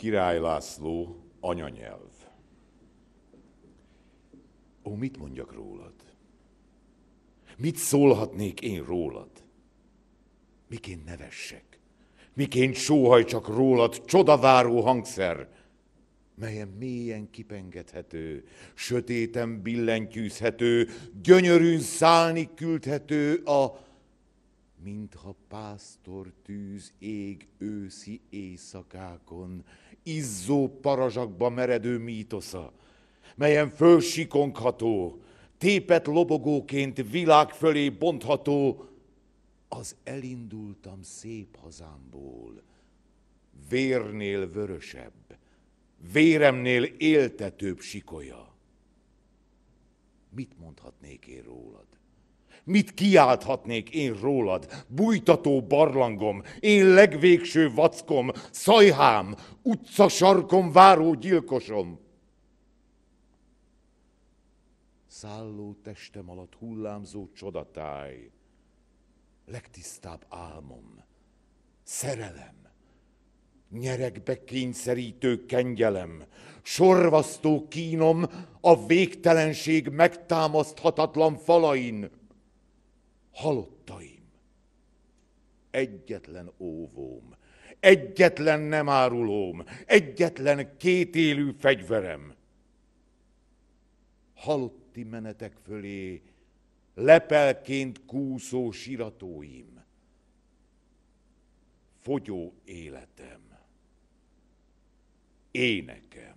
Király László anyanyelv. Ó, mit mondjak rólad? Mit szólhatnék én rólad? Miként nevessek? Miként sóhaj csak rólad csodaváró hangszer, melyen mélyen kipengethető, sötéten billentyűzhető, gyönyörűn szállni küldhető a mintha pásztor tűz ég őszi éjszakákon, izzó parazsakba meredő mítosza, melyen fölsikonkható, tépet lobogóként világ fölé bontható, az elindultam szép hazámból, vérnél vörösebb, véremnél éltetőbb sikoja. Mit mondhatnék én rólad? Mit kiálthatnék én rólad, bújtató barlangom, én legvégső vackom, szajhám, utca sarkom váró gyilkosom? Szálló testem alatt hullámzó csodatáj, legtisztább álmom, szerelem, nyerekbe kényszerítő kengyelem, sorvasztó kínom a végtelenség megtámaszthatatlan falain halottaim. Egyetlen óvóm, egyetlen nem árulóm, egyetlen kétélű fegyverem. Halotti menetek fölé lepelként kúszó siratóim, fogyó életem, éneke.